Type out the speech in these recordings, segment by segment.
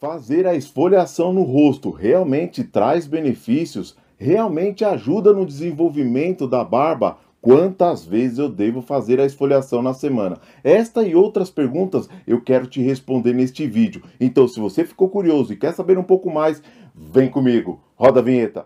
Fazer a esfoliação no rosto realmente traz benefícios? Realmente ajuda no desenvolvimento da barba? Quantas vezes eu devo fazer a esfoliação na semana? Esta e outras perguntas eu quero te responder neste vídeo. Então, se você ficou curioso e quer saber um pouco mais, vem comigo. Roda a vinheta.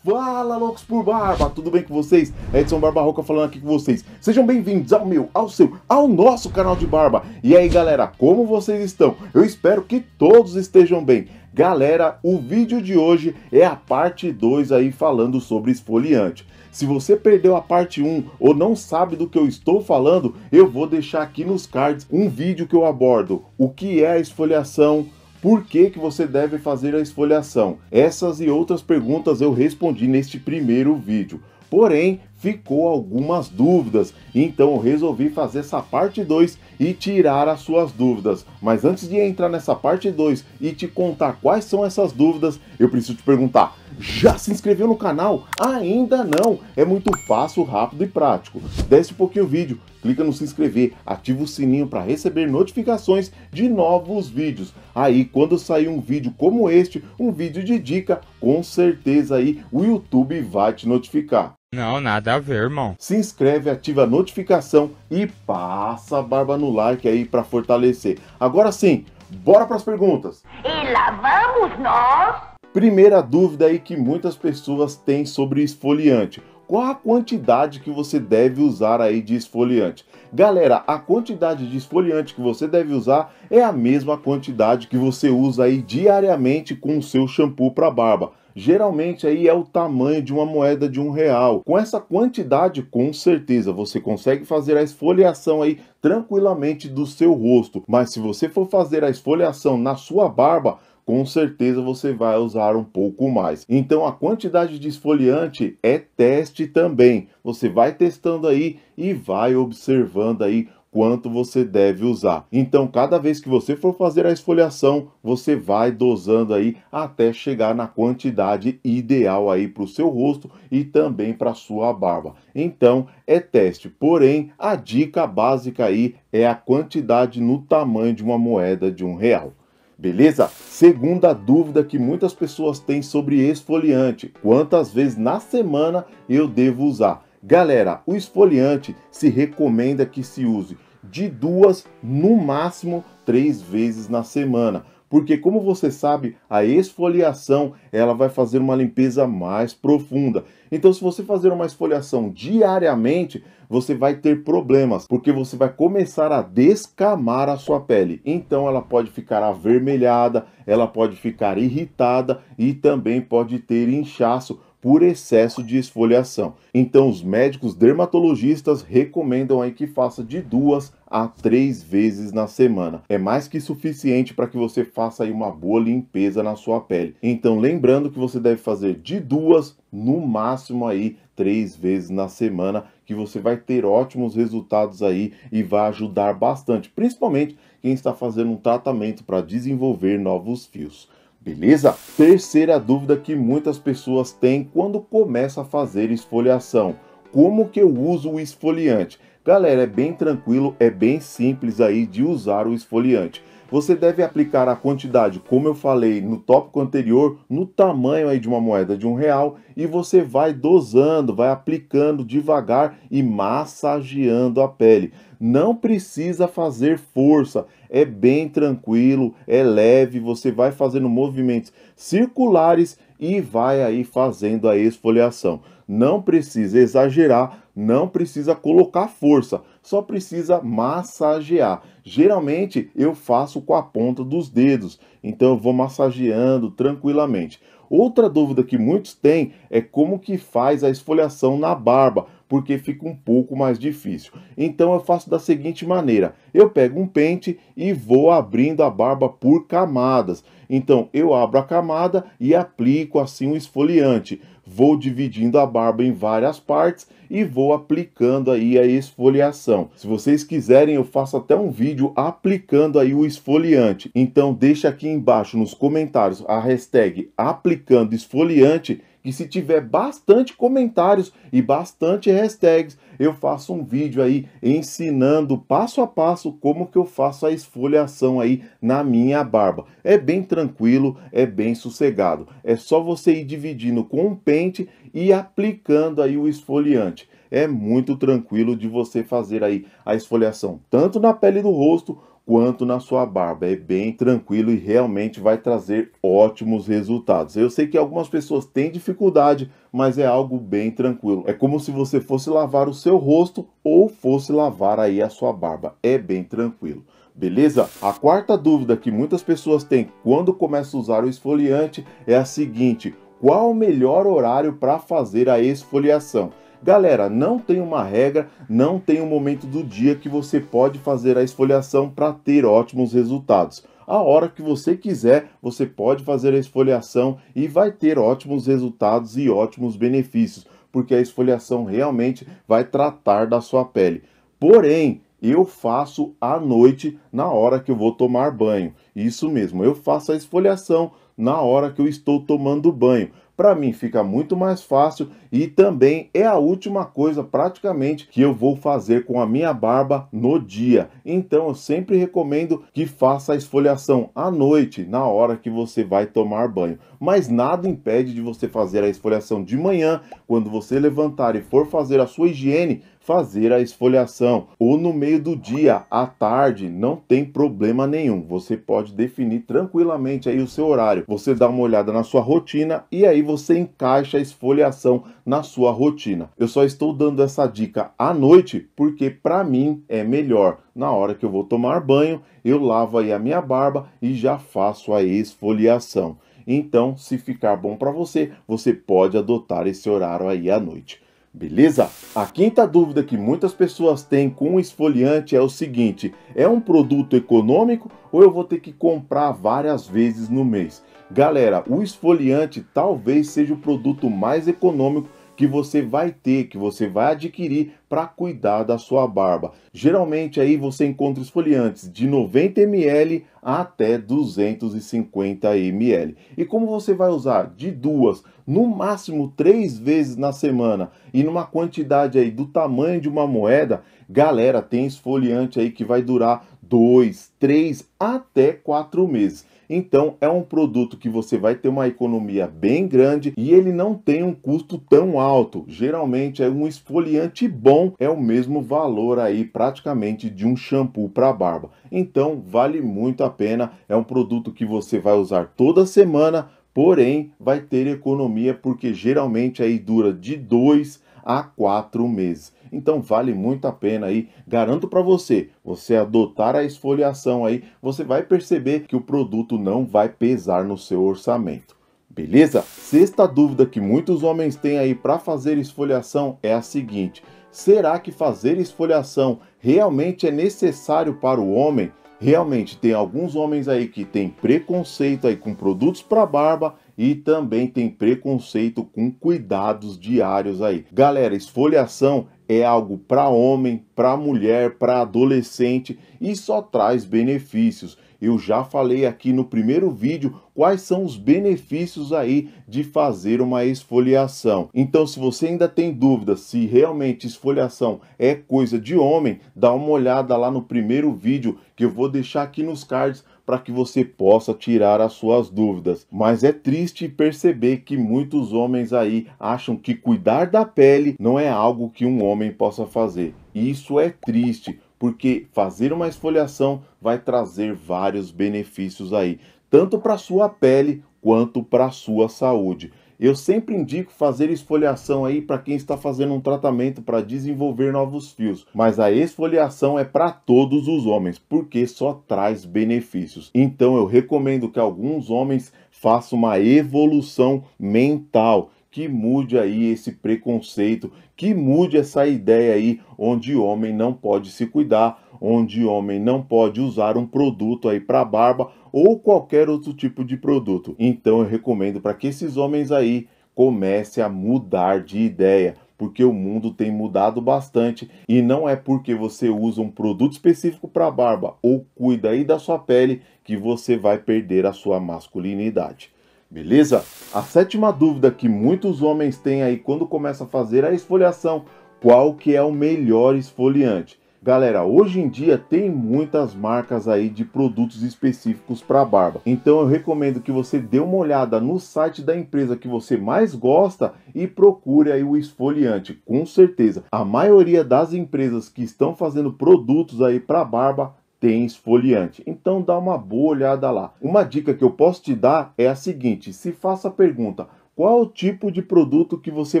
Fala, loucos por barba! Tudo bem com vocês? Edson Roca falando aqui com vocês. Sejam bem-vindos ao meu, ao seu, ao nosso canal de barba. E aí, galera, como vocês estão? Eu espero que todos estejam bem. Galera, o vídeo de hoje é a parte 2 aí falando sobre esfoliante. Se você perdeu a parte 1 ou não sabe do que eu estou falando, eu vou deixar aqui nos cards um vídeo que eu abordo o que é a esfoliação, por que, que você deve fazer a esfoliação? Essas e outras perguntas eu respondi neste primeiro vídeo. Porém, ficou algumas dúvidas, então eu resolvi fazer essa parte 2 e tirar as suas dúvidas. Mas antes de entrar nessa parte 2 e te contar quais são essas dúvidas, eu preciso te perguntar: já se inscreveu no canal? Ainda não? É muito fácil, rápido e prático. Desce um pouquinho o vídeo, clica no se inscrever, ativa o sininho para receber notificações de novos vídeos. Aí quando sair um vídeo como este, um vídeo de dica, com certeza aí o YouTube vai te notificar. Não, nada a ver, irmão. Se inscreve, ativa a notificação e passa a barba no like aí para fortalecer. Agora sim, bora para as perguntas. E lá vamos nós Primeira dúvida aí que muitas pessoas têm sobre esfoliante. Qual a quantidade que você deve usar aí de esfoliante? Galera, a quantidade de esfoliante que você deve usar é a mesma quantidade que você usa aí diariamente com o seu shampoo para barba geralmente aí é o tamanho de uma moeda de um real. Com essa quantidade, com certeza, você consegue fazer a esfoliação aí tranquilamente do seu rosto. Mas se você for fazer a esfoliação na sua barba, com certeza você vai usar um pouco mais. Então a quantidade de esfoliante é teste também. Você vai testando aí e vai observando aí quanto você deve usar. Então, cada vez que você for fazer a esfoliação, você vai dosando aí até chegar na quantidade ideal aí para o seu rosto e também para sua barba. Então, é teste. Porém, a dica básica aí é a quantidade no tamanho de uma moeda de um real. Beleza? Segunda dúvida que muitas pessoas têm sobre esfoliante: quantas vezes na semana eu devo usar? Galera, o esfoliante se recomenda que se use de duas, no máximo três vezes na semana porque como você sabe, a esfoliação, ela vai fazer uma limpeza mais profunda. Então se você fazer uma esfoliação diariamente, você vai ter problemas, porque você vai começar a descamar a sua pele. Então ela pode ficar avermelhada, ela pode ficar irritada e também pode ter inchaço por excesso de esfoliação. Então, os médicos dermatologistas recomendam aí que faça de duas a três vezes na semana. É mais que suficiente para que você faça aí uma boa limpeza na sua pele. Então, lembrando que você deve fazer de duas, no máximo aí três vezes na semana, que você vai ter ótimos resultados aí e vai ajudar bastante, principalmente quem está fazendo um tratamento para desenvolver novos fios. Beleza? Terceira dúvida que muitas pessoas têm quando começa a fazer esfoliação. Como que eu uso o esfoliante? Galera, é bem tranquilo, é bem simples aí de usar o esfoliante. Você deve aplicar a quantidade, como eu falei no tópico anterior, no tamanho aí de uma moeda de um real e você vai dosando, vai aplicando devagar e massageando a pele. Não precisa fazer força, é bem tranquilo, é leve, você vai fazendo movimentos circulares e vai aí fazendo a esfoliação não precisa exagerar, não precisa colocar força, só precisa massagear. Geralmente eu faço com a ponta dos dedos, então eu vou massageando tranquilamente. Outra dúvida que muitos têm é como que faz a esfoliação na barba porque fica um pouco mais difícil. Então eu faço da seguinte maneira: eu pego um pente e vou abrindo a barba por camadas. Então eu abro a camada e aplico assim o um esfoliante. Vou dividindo a barba em várias partes e vou aplicando aí a esfoliação. Se vocês quiserem, eu faço até um vídeo aplicando aí o esfoliante. Então deixa aqui embaixo nos comentários a hashtag aplicando esfoliante e se tiver bastante comentários e bastante hashtags, eu faço um vídeo aí ensinando passo a passo como que eu faço a esfoliação aí na minha barba. É bem tranquilo, é bem sossegado. É só você ir dividindo com um pente e aplicando aí o esfoliante. É muito tranquilo de você fazer aí a esfoliação tanto na pele do rosto quanto na sua barba. É bem tranquilo e realmente vai trazer ótimos resultados. Eu sei que algumas pessoas têm dificuldade, mas é algo bem tranquilo. É como se você fosse lavar o seu rosto ou fosse lavar aí a sua barba. É bem tranquilo. Beleza? A quarta dúvida que muitas pessoas têm quando começa a usar o esfoliante é a seguinte: qual o melhor horário para fazer a esfoliação? Galera, não tem uma regra, não tem um momento do dia que você pode fazer a esfoliação para ter ótimos resultados. A hora que você quiser, você pode fazer a esfoliação e vai ter ótimos resultados e ótimos benefícios, porque a esfoliação realmente vai tratar da sua pele. Porém, eu faço à noite na hora que eu vou tomar banho. Isso mesmo, eu faço a esfoliação na hora que eu estou tomando banho para mim fica muito mais fácil e também é a última coisa praticamente que eu vou fazer com a minha barba no dia. Então eu sempre recomendo que faça a esfoliação à noite, na hora que você vai tomar banho. Mas nada impede de você fazer a esfoliação de manhã, quando você levantar e for fazer a sua higiene, fazer a esfoliação, ou no meio do dia, à tarde, não tem problema nenhum. Você pode definir tranquilamente aí o seu horário. Você dá uma olhada na sua rotina e aí você encaixa a esfoliação na sua rotina. Eu só estou dando essa dica à noite porque para mim é melhor. Na hora que eu vou tomar banho, eu lavo aí a minha barba e já faço a esfoliação. Então, se ficar bom para você, você pode adotar esse horário aí à noite. Beleza? A quinta dúvida que muitas pessoas têm com o esfoliante é o seguinte: é um produto econômico ou eu vou ter que comprar várias vezes no mês? Galera, o esfoliante talvez seja o produto mais econômico que você vai ter, que você vai adquirir para cuidar da sua barba. Geralmente aí você encontra esfoliantes de 90 ml até 250 ml. E como você vai usar? De duas, no máximo três vezes na semana e numa quantidade aí do tamanho de uma moeda, galera, tem esfoliante aí que vai durar dois, três, até quatro meses. Então é um produto que você vai ter uma economia bem grande e ele não tem um custo tão alto. Geralmente é um esfoliante bom, é o mesmo valor aí praticamente de um shampoo para barba. Então vale muito a pena, é um produto que você vai usar toda semana, porém vai ter economia porque geralmente aí dura de dois a quatro meses. Então vale muito a pena aí. Garanto para você, você adotar a esfoliação aí, você vai perceber que o produto não vai pesar no seu orçamento. Beleza? Sexta dúvida que muitos homens têm aí para fazer esfoliação é a seguinte: será que fazer esfoliação realmente é necessário para o homem? Realmente tem alguns homens aí que têm preconceito aí com produtos para barba e também tem preconceito com cuidados diários aí. Galera, esfoliação é algo para homem, para mulher, para adolescente e só traz benefícios. Eu já falei aqui no primeiro vídeo quais são os benefícios aí de fazer uma esfoliação. Então, se você ainda tem dúvida se realmente esfoliação é coisa de homem, dá uma olhada lá no primeiro vídeo que eu vou deixar aqui nos cards para que você possa tirar as suas dúvidas. Mas é triste perceber que muitos homens aí acham que cuidar da pele não é algo que um homem possa fazer. E isso é triste, porque fazer uma esfoliação vai trazer vários benefícios aí, tanto para sua pele quanto para sua saúde. Eu sempre indico fazer esfoliação aí para quem está fazendo um tratamento para desenvolver novos fios, mas a esfoliação é para todos os homens, porque só traz benefícios. Então eu recomendo que alguns homens façam uma evolução mental que mude aí esse preconceito, que mude essa ideia aí onde homem não pode se cuidar, onde homem não pode usar um produto aí para barba ou qualquer outro tipo de produto. Então eu recomendo para que esses homens aí comece a mudar de ideia, porque o mundo tem mudado bastante e não é porque você usa um produto específico para barba ou cuida aí da sua pele que você vai perder a sua masculinidade. Beleza? A sétima dúvida que muitos homens têm aí quando começa a fazer a esfoliação, qual que é o melhor esfoliante? Galera, hoje em dia tem muitas marcas aí de produtos específicos para barba. Então eu recomendo que você dê uma olhada no site da empresa que você mais gosta e procure aí o esfoliante. Com certeza, a maioria das empresas que estão fazendo produtos aí para barba tem esfoliante. Então dá uma boa olhada lá. Uma dica que eu posso te dar é a seguinte: se faça a pergunta, qual tipo de produto que você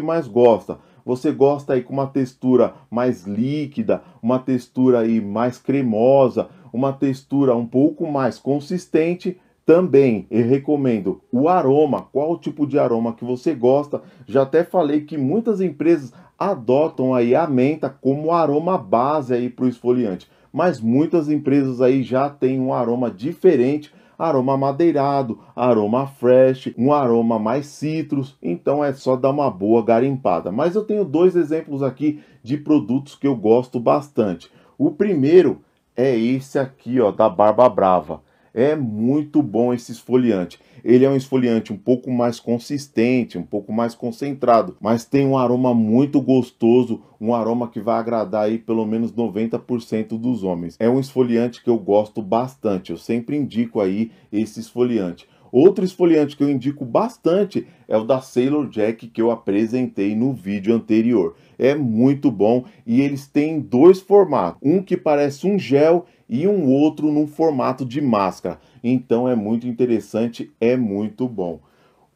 mais gosta? Você gosta aí com uma textura mais líquida, uma textura aí mais cremosa, uma textura um pouco mais consistente? Também eu recomendo o aroma, qual tipo de aroma que você gosta. Já até falei que muitas empresas adotam aí a menta como aroma base aí para o esfoliante mas muitas empresas aí já têm um aroma diferente, aroma madeirado, aroma fresh, um aroma mais citros, então é só dar uma boa garimpada. Mas eu tenho dois exemplos aqui de produtos que eu gosto bastante. O primeiro é esse aqui, ó, da Barba Brava. É muito bom esse esfoliante. Ele é um esfoliante um pouco mais consistente, um pouco mais concentrado, mas tem um aroma muito gostoso, um aroma que vai agradar aí pelo menos 90% dos homens. É um esfoliante que eu gosto bastante, eu sempre indico aí esse esfoliante. Outro esfoliante que eu indico bastante é o da Sailor Jack que eu apresentei no vídeo anterior. É muito bom e eles têm dois formatos, um que parece um gel e um outro num formato de máscara. Então é muito interessante, é muito bom.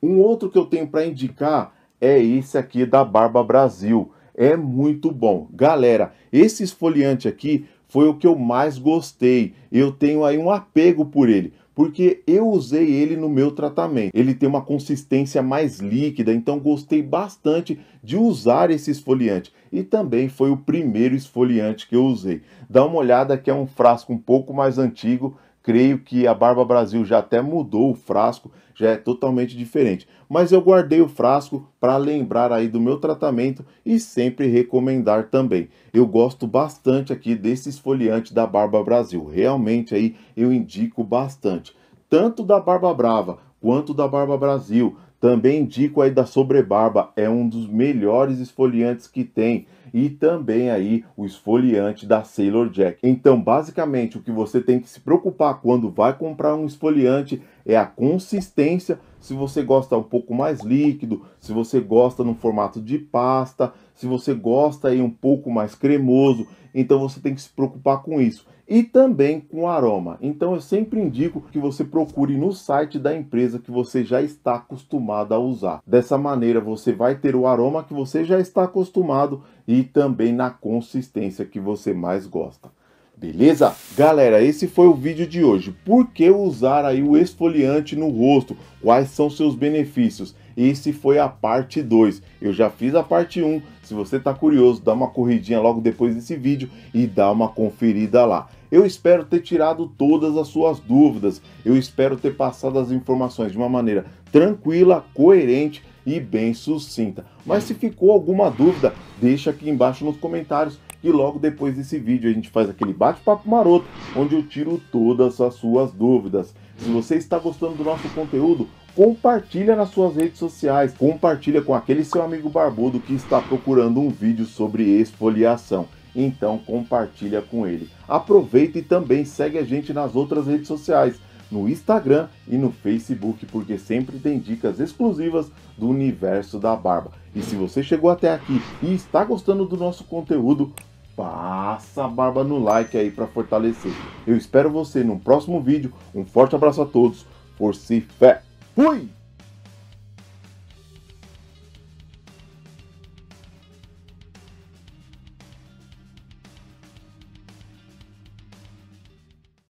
Um outro que eu tenho para indicar é esse aqui da Barba Brasil. É muito bom. Galera, esse esfoliante aqui foi o que eu mais gostei. Eu tenho aí um apego por ele porque eu usei ele no meu tratamento. Ele tem uma consistência mais líquida, então gostei bastante de usar esse esfoliante. E também foi o primeiro esfoliante que eu usei. Dá uma olhada que é um frasco um pouco mais antigo, creio que a Barba Brasil já até mudou o frasco, já é totalmente diferente. Mas eu guardei o frasco para lembrar aí do meu tratamento e sempre recomendar também. Eu gosto bastante aqui desse esfoliante da Barba Brasil, realmente aí eu indico bastante. Tanto da Barba Brava quanto da Barba Brasil, também indico aí da Sobrebarba, é um dos melhores esfoliantes que tem. E também aí o esfoliante da Sailor Jack. Então, basicamente, o que você tem que se preocupar quando vai comprar um esfoliante é a consistência se você gosta um pouco mais líquido, se você gosta no formato de pasta, se você gosta aí um pouco mais cremoso, então você tem que se preocupar com isso. E também com aroma. Então eu sempre indico que você procure no site da empresa que você já está acostumado a usar. Dessa maneira você vai ter o aroma que você já está acostumado e também na consistência que você mais gosta. Beleza? Galera, esse foi o vídeo de hoje. Por que usar aí o esfoliante no rosto? Quais são seus benefícios? Esse foi a parte 2. Eu já fiz a parte 1. Um. Se você está curioso, dá uma corridinha logo depois desse vídeo e dá uma conferida lá. Eu espero ter tirado todas as suas dúvidas. Eu espero ter passado as informações de uma maneira tranquila, coerente e bem sucinta. Mas se ficou alguma dúvida, deixa aqui embaixo nos comentários e logo depois desse vídeo a gente faz aquele bate-papo maroto, onde eu tiro todas as suas dúvidas. Se você está gostando do nosso conteúdo, compartilha nas suas redes sociais, compartilha com aquele seu amigo barbudo que está procurando um vídeo sobre esfoliação. Então compartilha com ele. Aproveita e também segue a gente nas outras redes sociais, no Instagram e no Facebook, porque sempre tem dicas exclusivas do universo da barba. E se você chegou até aqui e está gostando do nosso conteúdo, passa a barba no like aí para fortalecer. Eu espero você no próximo vídeo. Um forte abraço a todos. Força e fé. Fui!